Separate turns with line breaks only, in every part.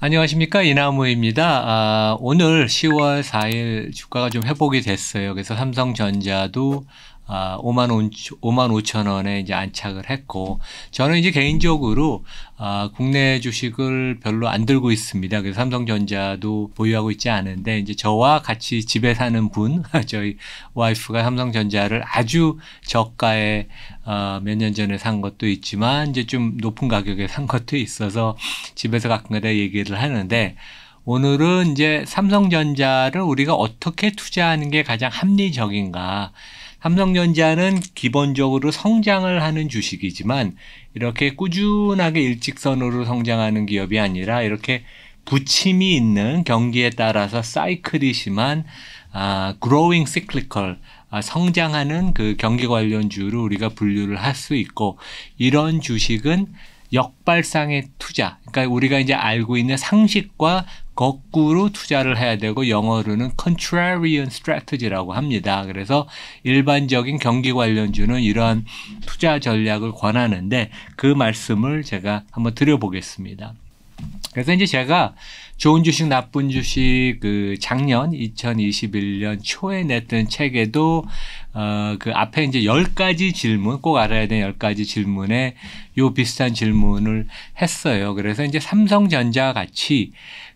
안녕하십니까 이나무입니다. 아, 오늘 10월 4일 주가가 좀 회복이 됐어요. 그래서 삼성전자도 아, 5만 5, 만 5천 원에 이제 안착을 했고 저는 이제 개인적으로 아, 국내 주식을 별로 안 들고 있습니다. 그래서 삼성전자도 보유하고 있지 않은데 이제 저와 같이 집에 사는 분 저희 와이프가 삼성전자를 아주 저가에 어, 몇 년 전에 산 것도 있지만 이제 좀 높은 가격에 산 것도 있어서 집에서 가끔가다 얘기를 하는데 오늘은 이제 삼성전자를 우리가 어떻게 투자하는 게 가장 합리적인가 삼성전자는 기본적으로 성장을 하는 주식이지만 이렇게 꾸준하게 일직선으로 성장하는 기업이 아니라 이렇게 부침이 있는 경기에 따라서 사이클이지만 아, growing cyclical 아, 성장하는 그 경기 관련주로 우리가 분류를 할 수 있고 이런 주식은 역발상의 투자. 그러니까 우리가 이제 알고 있는 상식과 거꾸로 투자를 해야 되고 영어로는 contrarian strategy라고 합니다. 그래서 일반적인 경기 관련주는 이러한 투자 전략을 권하는데 그 말씀을 제가 한번 드려보겠습니다. 그래서 이제 제가 좋은 주식, 나쁜 주식 그 작년 2021년 초에 냈던 책에도 어그 앞에 이제 1 0가지 질문 꼭 알아야 되는 1 0가지 질문에 요 비슷한 질문을 했어요. 그래서 이제 삼성전자 같이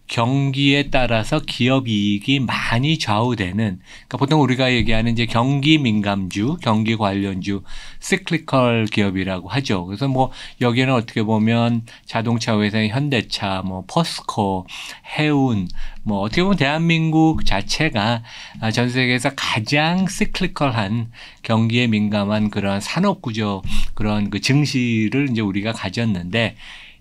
경기에 따라서 기업 이익이 많이 좌우되는 그러니까 보통 우리가 얘기하는 이제 경기 민감주, 경기 관련주, 시클리컬 기업이라고 하죠. 그래서 뭐 여기에는 어떻게 보면 자동차 회사인 현대차, 뭐 포스코, 해운, 뭐 어떻게 보면 대한민국 자체가 전 세계에서 가장 시클리컬한 경기에 민감한 그런 산업 구조 그런 그 증시를 이제 우리가 가졌는데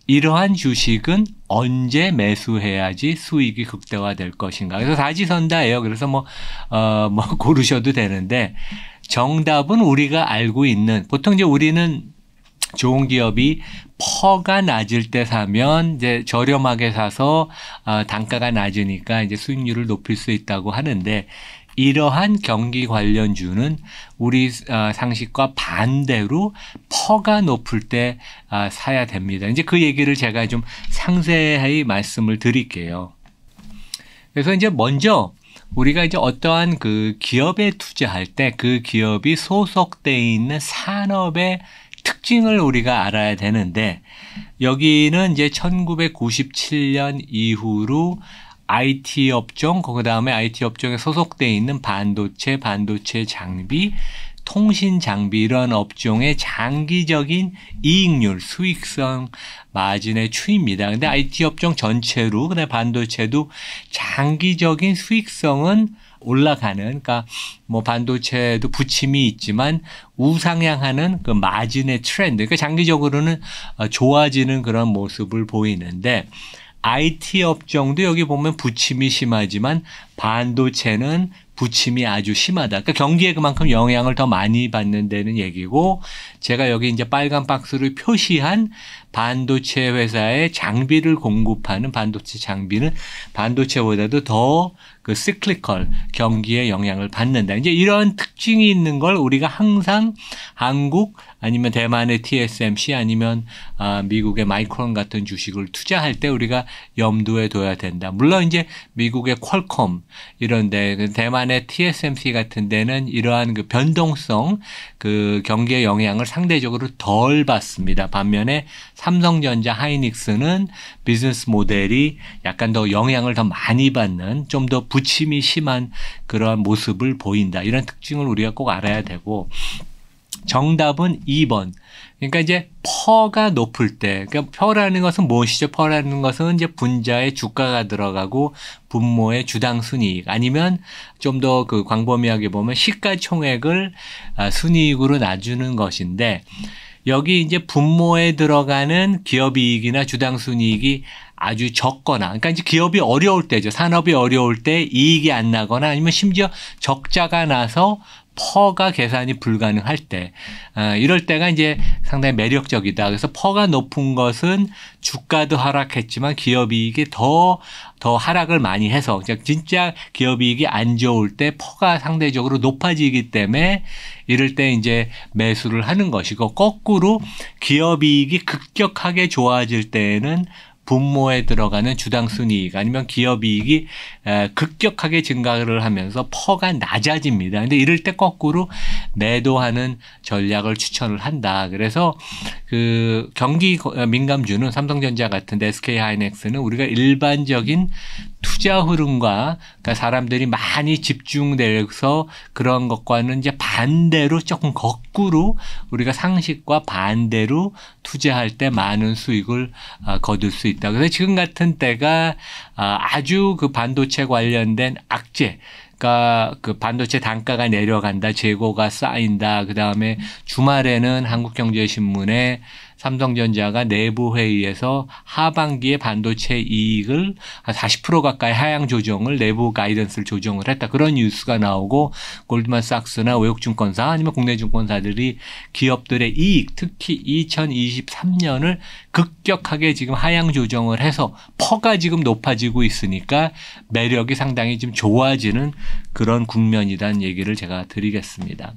이러한 주식은 언제 매수해야지 수익이 극대화될 것인가. 그래서 사지선다예요. 그래서 뭐, 어, 뭐 고르셔도 되는데 정답은 우리가 알고 있는 보통 이제 우리는 좋은 기업이 퍼가 낮을 때 사면 이제 저렴하게 사서 어, 단가가 낮으니까 이제 수익률을 높일 수 있다고 하는데 이러한 경기 관련주는 우리 어, 상식과 반대로 퍼가 높을 때 아, 사야 됩니다. 이제 그 얘기를 제가 좀 상세히 말씀을 드릴게요. 그래서 이제 먼저 우리가 이제 어떠한 그 기업에 투자할 때 그 기업이 소속돼 있는 산업의 특징을 우리가 알아야 되는데 여기는 이제 1997년 이후로 IT 업종, 그 다음에 IT 업종에 소속돼 있는 반도체, 반도체 장비, 통신 장비 이런 업종의 장기적인 이익률, 수익성 마진의 추입니다. 근데 IT 업종 전체로, 그다음 반도체도 장기적인 수익성은 올라가는, 그러니까 뭐 반도체도 부침이 있지만 우상향하는 그 마진의 트렌드, 그러니까 장기적으로는 어, 좋아지는 그런 모습을 보이는데 IT 업종도 여기 보면 부침이 심하지만 반도체는 부침이 아주 심하다. 그러니까 경기에 그만큼 영향을 더 많이 받는 데는 얘기고 제가 여기 이제 빨간 박스를 표시한 반도체 회사의 장비를 공급하는 반도체 장비는 반도체보다도 더그 시클리컬 경기에 영향을 받는다. 이제 이런 특징이 있는 걸 우리가 항상 한국 아니면 대만의 TSMC 아니면 아, 미국의 마이크론 같은 주식을 투자할 때 우리가 염두에 둬야 된다. 물론 이제 미국의 퀄컴 이런데 대만의 TSMC 같은 데는 이러한 그 변동성 그 경기의 영향을 상대적으로 덜 받습니다. 반면에 삼성전자 하이닉스는 비즈니스 모델이 약간 더 영향을 더 많이 받는 좀 더 부침이 심한 그러한 모습을 보인다. 이런 특징을 우리가 꼭 알아야 되고 정답은 2번. 그러니까 이제 퍼가 높을 때, 그러니까 퍼라는 것은 무엇이죠? 퍼라는 것은 이제 분자의 주가가 들어가고 분모의 주당 순이익 아니면 좀 더 그 광범위하게 보면 시가총액을 아, 순이익으로 놔주는 것인데 여기 이제 분모에 들어가는 기업이익이나 주당순이익이 아주 적거나, 그러니까 이제 기업이 어려울 때죠. 산업이 어려울 때 이익이 안 나거나 아니면 심지어 적자가 나서 퍼가 계산이 불가능할 때 어, 이럴 때가 이제 상당히 매력적이다. 그래서 퍼가 높은 것은 주가도 하락했지만 기업이익이 더 더 하락을 많이 해서 그러니까 진짜 기업이익이 안 좋을 때 퍼가 상대적으로 높아지기 때문에 이럴 때 이제 매수를 하는 것이고 거꾸로 기업이익이 급격하게 좋아질 때에는 분모에 들어가는 주당 순이익 아니면 기업이익이 급격하게 증가를 하면서 퍼가 낮아집니다. 근데 이럴 때 거꾸로 매도하는 전략을 추천을 한다. 그래서 그 경기 어, 민감주는 삼성전자 같은 SK하이닉스는 우리가 일반적인 투자 흐름과 그러니까 사람들이 많이 집중돼서 그런 것과는 이제 반대로 조금 거꾸로 우리가 상식과 반대로 투자할 때 많은 수익을 어, 거둘 수 있다. 그래서 지금 같은 때가 어, 아주 그 반도체 관련된 악재 그러니까 그 반도체 단가가 내려간다, 재고가 쌓인다. 그 다음에 주말에는 한국경제신문에 삼성전자가 내부 회의에서 하반기에 반도체 이익을 한40% 가까이 하향 조정을 내부 가이던스를 조정을 했다. 그런 뉴스가 나오고 골드만삭스나 외국증권사 아니면 국내 증권사들이 기업들의 이익 특히 2023년을 급격하게 지금 하향 조정을 해서 퍼가 지금 높아지고 있으니까 매력이 상당히 좀 좋아지는 그런 국면이란 얘기를 제가 드리겠습니다.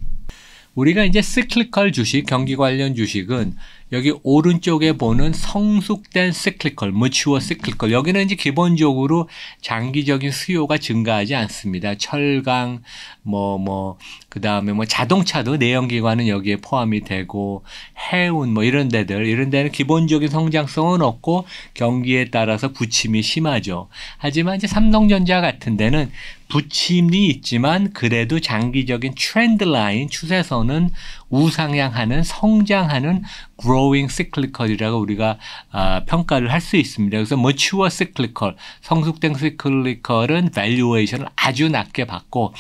우리가 이제 시클리컬 주식, 경기 관련 주식은 여기 오른쪽에 보는 성숙된 시클리컬, 무추어 시클리컬. 여기는 이제 기본적으로 장기적인 수요가 증가하지 않습니다. 철강, 뭐, 뭐, 그 다음에 뭐 자동차도 내연기관은 여기에 포함이 되고, 해운, 뭐 이런 데들, 이런 데는 기본적인 성장성은 없고, 경기에 따라서 부침이 심하죠. 하지만 이제 삼성전자 같은 데는 부침이 있지만 그래도 장기적인 트렌드 라인 추세선은 우상향하는 성장하는 growing cyclical이라고 우리가 아, 평가를 할 수 있습니다. 그래서 mature cyclical, 성숙된 cyclical은 valuation을 아주 낮게 받고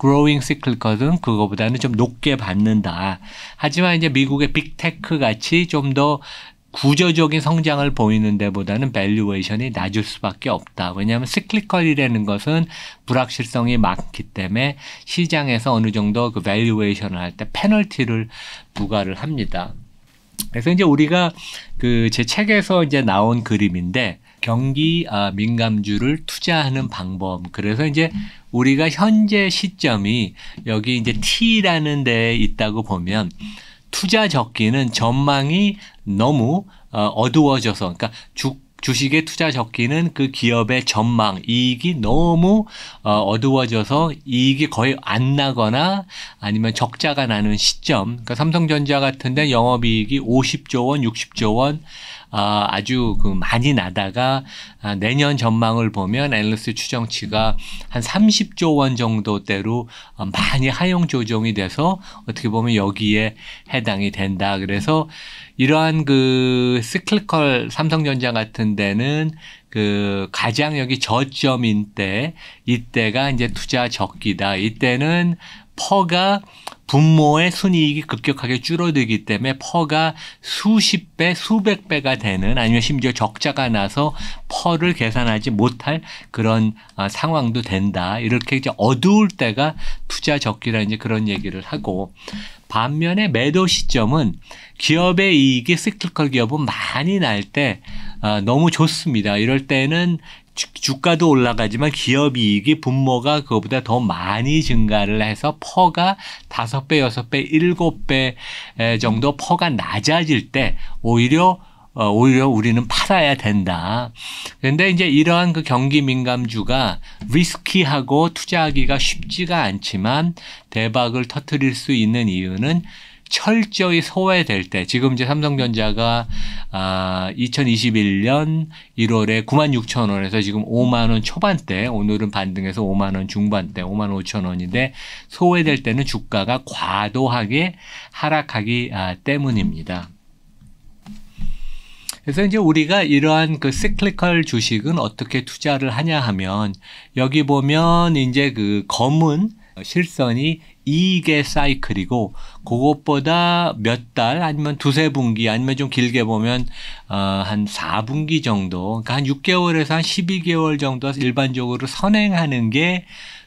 growing cyclical은 그거보다는 좀 높게 받는다. 하지만 이제 미국의 빅테크 같이 좀더 구조적인 성장을 보이는 데보다는 밸류에이션이 낮을 수밖에 없다. 왜냐하면 시클리컬이라는 것은 불확실성이 많기 때문에 시장에서 어느 정도 그 밸류에이션을 할 때 페널티를 부과를 합니다. 그래서 이제 우리가 그 제 책에서 이제 나온 그림인데 경기 아, 민감주를 투자하는 방법. 그래서 이제 우리가 현재 시점이 여기 이제 T라는 데에 있다고 보면 투자 적기는 전망이 너무 어, 어두워져서 그러니까 주, 주식에 투자 적기는 그 기업의 전망, 이익이 너무 어, 어두워져서 이익이 거의 안 나거나 아니면 적자가 나는 시점. 그러니까 삼성전자 같은데 영업이익이 50조 원, 60조 원, 아, 아주 그 많이 나다가 아, 내년 전망을 보면 앨널리스 추정치가 한 30조 원 정도대로 어, 많이 하용 조정이 돼서 어떻게 보면 여기에 해당이 된다. 그래서 이러한 그 시클컬 삼성전자 같은 데는 그 가장 여기 저점인 때 이때가 이제 투자 적기다. 이때는 퍼가 분모의 순이익이 급격하게 줄어들기 때문에 퍼가 수십 배, 수백 배가 되는 아니면 심지어 적자가 나서 퍼를 계산하지 못할 그런 아, 상황도 된다. 이렇게 이제 어두울 때가 투자 적기라 이제 그런 얘기를 하고 반면에 매도 시점은 기업의 이익이 시클컬 기업은 많이 날때 아, 너무 좋습니다. 이럴 때는 주, 가도 올라가지만 기업 이익이 분모가 그거보다 더 많이 증가를 해서 퍼가 다섯 배 여섯 배 일곱 배 정도 퍼가 낮아질 때 오히려 어, 오히려 우리는 팔아야 된다. 그런데 이제 이러한 그 경기 민감주가 리스키하고 투자하기가 쉽지가 않지만 대박을 터트릴 수 있는 이유는 철저히 소외될 때 지금 이제 삼성전자가 아 2021년 1월에 9만 6천 원에서 지금 5만 원 초반대 오늘은 반등해서 5만 원 중반대 5만 5천 원인데 소외될 때는 주가가 과도하게 하락하기 아, 때문입니다. 그래서 이제 우리가 이러한 그 시클리컬 주식은 어떻게 투자를 하냐 하면 여기 보면 이제 그 검은 어, 실선이 이익의 사이클이고 그것보다 몇 달 아니면 두세 분기 아니면 좀 길게 보면 어한 4분기 정도 그러니까 한 6개월에서 한 12개월 정도 일반적으로 선행하는 게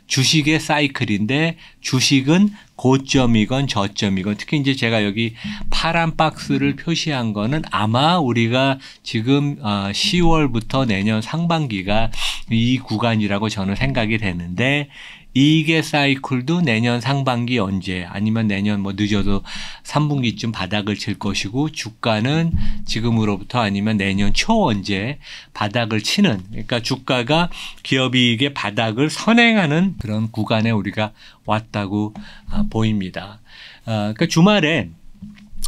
주식의 사이클인데 주식은 고점이건 저점이건 특히 이제 제가 여기 파란 박스를 표시한 거는 아마 우리가 지금 10월부터 어, 내년 상반기가 이 구간이라고 저는 생각이 되는데 이게의 사이클도 내년 상반기 언제 아니면 내년 뭐 늦어도 3분기쯤 바닥을 칠 것이고 주가는 지금으로부터 아니면 내년 초 언제 바닥을 치는 그러니까 주가가 기업 이익의 바닥을 선행하는 그런 구간에 우리가 왔다고 아, 보입니다. 아, 그러니까 주말에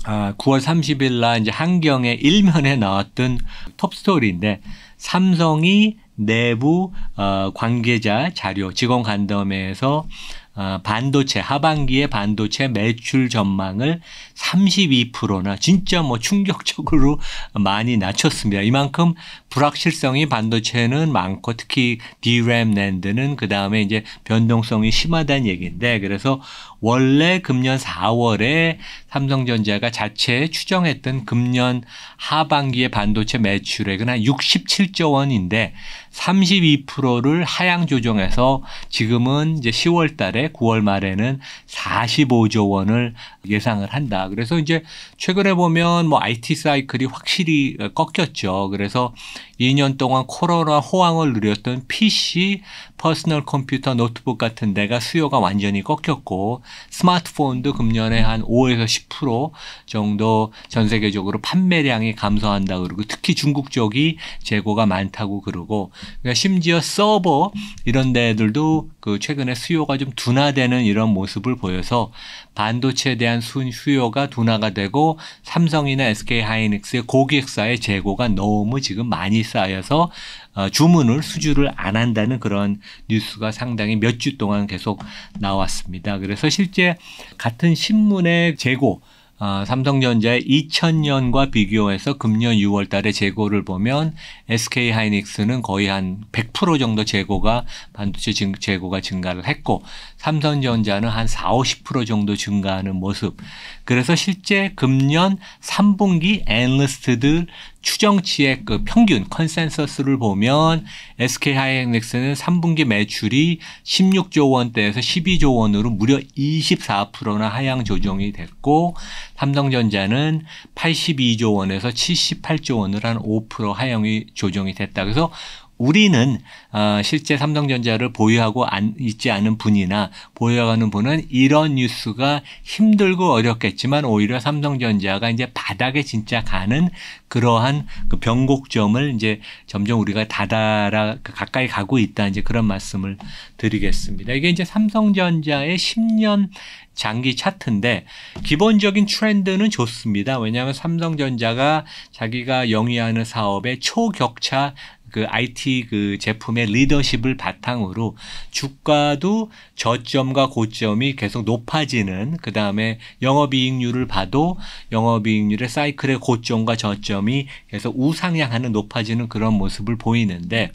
9월 아, 30일 날 이제 한경의 일면에 나왔던 톱스토리인데 삼성이 내부 어, 관계자 자료 직원 간담회에서 어, 반도체 하반기에 반도체 매출 전망을 32%나 진짜 뭐 충격적으로 많이 낮췄습니다. 이만큼 불확실성이 반도체는 많고 특히 DRAM 랜드는 그 다음에 이제 변동성이 심하다는 얘기인데 그래서 원래 금년 4월에 삼성전자가 자체 추정했던 금년 하반기에 반도체 매출액은 한 67조 원인데 32%를 하향 조정해서 지금은 이제 10월 달에 9월 말에는 45조 원을 예상을 한다. 그래서 이제 최근에 보면 뭐 IT 사이클이 확실히 꺾였죠. 그래서 2년 동안 코로나 호황을 누렸던 PC, 퍼스널 컴퓨터, 노트북 같은 데가 수요가 완전히 꺾였고 스마트폰도 금년에 한 5에서 10% 정도 전 세계적으로 판매량이 감소한다 그러고 특히 중국 쪽이 재고가 많다고 그러고 그러니까 심지어 서버 이런 데들도 그 최근에 수요가 좀 둔화되는 이런 모습을 보여서 반도체에 대한 순 수요가 둔화가 되고 삼성이나 SK 하이닉스의 고객사의 재고가 너무 지금 많이 쌓여서 어, 주문을 수주를 안 한다는 그런 뉴스가 상당히 몇 주 동안 계속 나왔습니다. 그래서 실제 같은 신문의 재고 어, 삼성전자의 2000년과 비교해서 금년 6월 달에 재고를 보면 SK 하이닉스는 거의 한 100% 정도 재고가 반도체 증, 재고가 증가를 했고 삼성전자는 한 4, 50% 정도 증가하는 모습. 그래서 실제 금년 3분기 애널리스트들 추정치의 그 평균 컨센서스를 보면 SK 하이닉스는 3분기 매출이 16조 원대에서 12조 원으로 무려 24%나 하향 조정이 됐고 삼성전자는 82조 원에서 78조 원으로한 5% 하향이 조정이 됐다. 그래서 우리는 어, 실제 삼성전자를 보유하고 있지 않은 분이나 보유하는 분은 이런 뉴스가 힘들고 어렵겠지만 오히려 삼성전자가 이제 바닥에 진짜 가는 그러한 그 변곡점을 이제 점점 우리가 다다라 가까이 가고 있다 이제 그런 말씀을 드리겠습니다. 이게 이제 삼성전자의 10년 장기 차트인데 기본적인 트렌드는 좋습니다. 왜냐하면 삼성전자가 자기가 영위하는 사업의 초격차 그 IT 그 제품의 리더십을 바탕으로 주가도 저점과 고점이 계속 높아지는 그 다음에 영업이익률을 봐도 영업이익률의 사이클의 고점과 저점이 계속 우상향하는 높아지는 그런 모습을 보이는데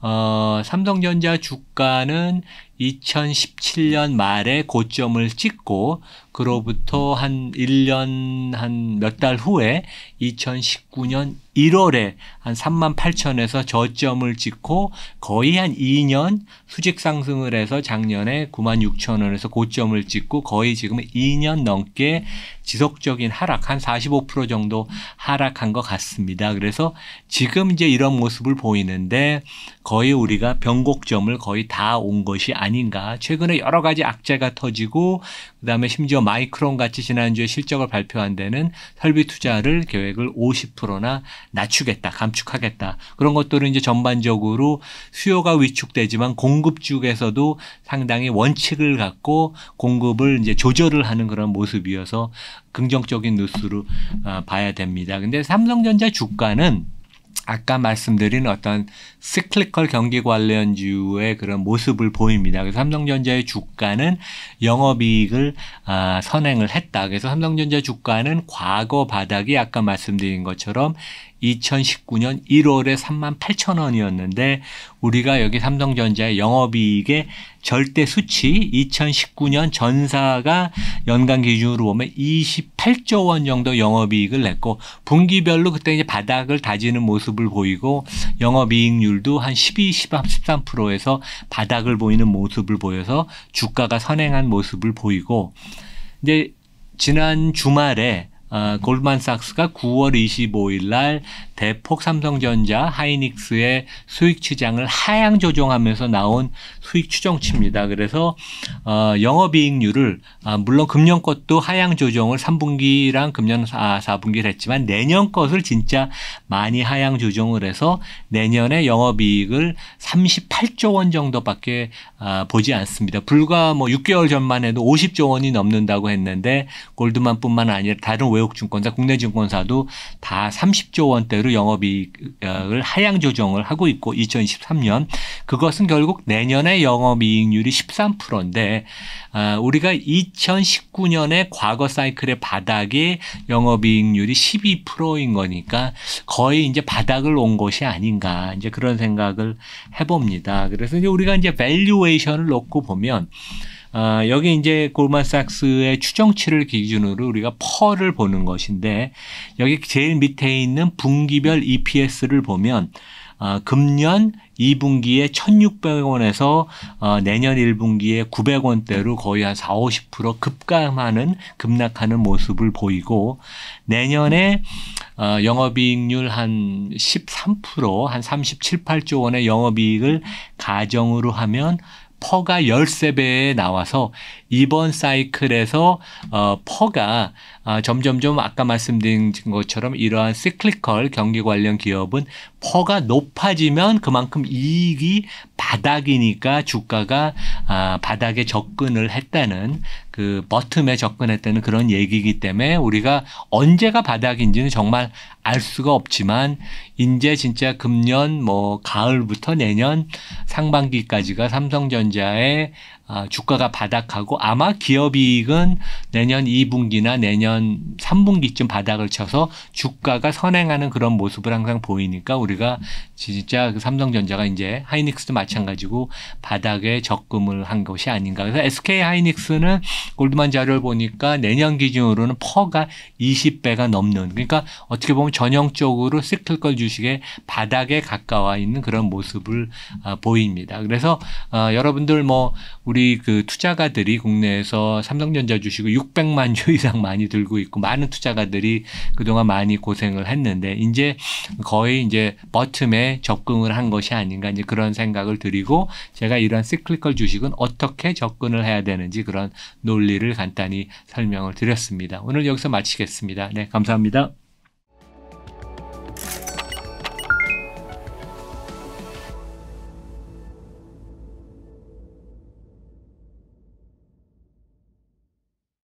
어, 삼성전자 주가는 2017년 말에 고점을 찍고 그로부터 한 1년 한 몇 달 후에 2019년 1월에 한 3만 8천에서 저점을 찍고 거의 한 2년 수직 상승을 해서 작년에 9만 6천 원에서 고점을 찍고 거의 지금 2년 넘게 지속적인 하락 한 45% 정도 하락한 것 같습니다. 그래서 지금 이제 이런 모습을 보이는데 거의 우리가 변곡점을 거의 다 온 것이 아닌가. 최근에 여러 가지 악재가 터지고 그다음에 심지어 마이크론 같이 지난주에 실적을 발표한 데는 설비 투자를 계획을 50%나 낮추겠다, 감축하겠다. 그런 것들은 이제 전반적으로 수요가 위축되지만 공급 쪽에서도 상당히 원칙을 갖고 공급을 이제 조절을 하는 그런 모습이어서 긍정적인 뉴스로 아, 봐야 됩니다. 근데 삼성전자 주가는 아까 말씀드린 어떤 스클리컬 경기 관련주의 그런 모습을 보입니다. 그래서 삼성전자의 주가는 영업이익을 아, 선행을 했다. 그래서 삼성전자 주가는 과거 바닥이 아까 말씀드린 것처럼 2019년 1월에 3만 8천 원이었는데 우리가 여기 삼성전자의 영업이익의 절대 수치 2019년 전사가 연간 기준으로 보면 28조 원 정도 영업이익을 냈고 분기별로 그때 이제 바닥을 다지는 모습을 보이고 영업이익률도 한 12, 13%에서 바닥을 보이는 모습을 보여서 주가가 선행한 모습을 보이고 이제 지난 주말에 어, 골드만삭스가 9월 25일 날 대폭 삼성전자, 하이닉스의 수익 추장을 하향 조정하면서 나온 수익 추정치입니다. 그래서 어, 영업이익률을 아, 물론 금년 것도 하향 조정을 3분기랑 금년 아 4분기를 했지만 내년 것을 진짜 많이 하향 조정을 해서 내년에 영업이익을 38조 원 정도밖에 아, 보지 않습니다. 불과 뭐 6개월 전만 해도 50조 원이 넘는다고 했는데 골드만뿐만 아니라 다른 외국 증권사, 국내 증권사도 다 30조 원대 그대로 영업이익을 어, 하향 조정을 하고 있고 2023년 그것은 결국 내년에 영업이익률이 13%인데 어, 우리가 2 0 1 9년에 과거 사이클의 바닥이 영업이익률이 12%인 거니까 거의 이제 바닥을 온 것이 아닌가 이제 그런 생각을 해봅니다. 그래서 이제 우리가 이제 밸류에이션을 놓고 보면 어, 여기 이제 골만삭스의 추정치를 기준으로 우리가 퍼를 보는 것인데 여기 제일 밑에 있는 분기별 EPS를 보면 아, 금년 2분기에 1,600원에서 어, 아, 내년 1분기에 900원대로 거의 한 4, 50% 급감하는 급락하는 모습을 보이고 내년에 아, 영업이익률 한 13%, 한 37, 8조 원의 영업이익을 가정으로 하면 퍼가 13배에 나와서 이번 사이클에서 어, 퍼가 아, 점점점 아까 말씀드린 것처럼 이러한 시클리컬 경기 관련 기업은 퍼가 높아지면 그만큼 이익이 바닥이니까 주가가 아, 바닥에 접근을 했다는 그버튼에 접근했다는 그런 얘기이기 때문에 우리가 언제가 바닥인지는 정말 알 수가 없지만 이제 진짜 금년 뭐 가을부터 내년 상반기까지가 삼성전자의 아, 주가가 바닥하고 아마 기업이익은 내년 2분기나 내년 3분기쯤 바닥을 쳐서 주가가 선행하는 그런 모습을 항상 보이니까 우리가 진짜 그 삼성전자가 이제 하이닉스도 마찬가지고 바닥에 적금을 한 것이 아닌가. 그래서 SK 하이닉스는 골드만 자료를 보니까 내년 기준으로는 퍼가 20배가 넘는 그러니까 어떻게 보면 전형적으로 시클걸 주식의 바닥에 가까워 있는 그런 모습을 아, 보입니다. 그래서 아, 여러분들 뭐 우리 우리 그 투자가들이 국내에서 삼성전자 주식을 600만 주 이상 많이 들고 있고 많은 투자가들이 그동안 많이 고생을 했는데 이제 거의 이제 버튼에 접근을 한 것이 아닌가 이제 그런 생각을 드리고 제가 이런 시클리컬 주식은 어떻게 접근을 해야 되는지 그런 논리를 간단히 설명을 드렸습니다. 오늘 여기서 마치겠습니다. 네, 감사합니다.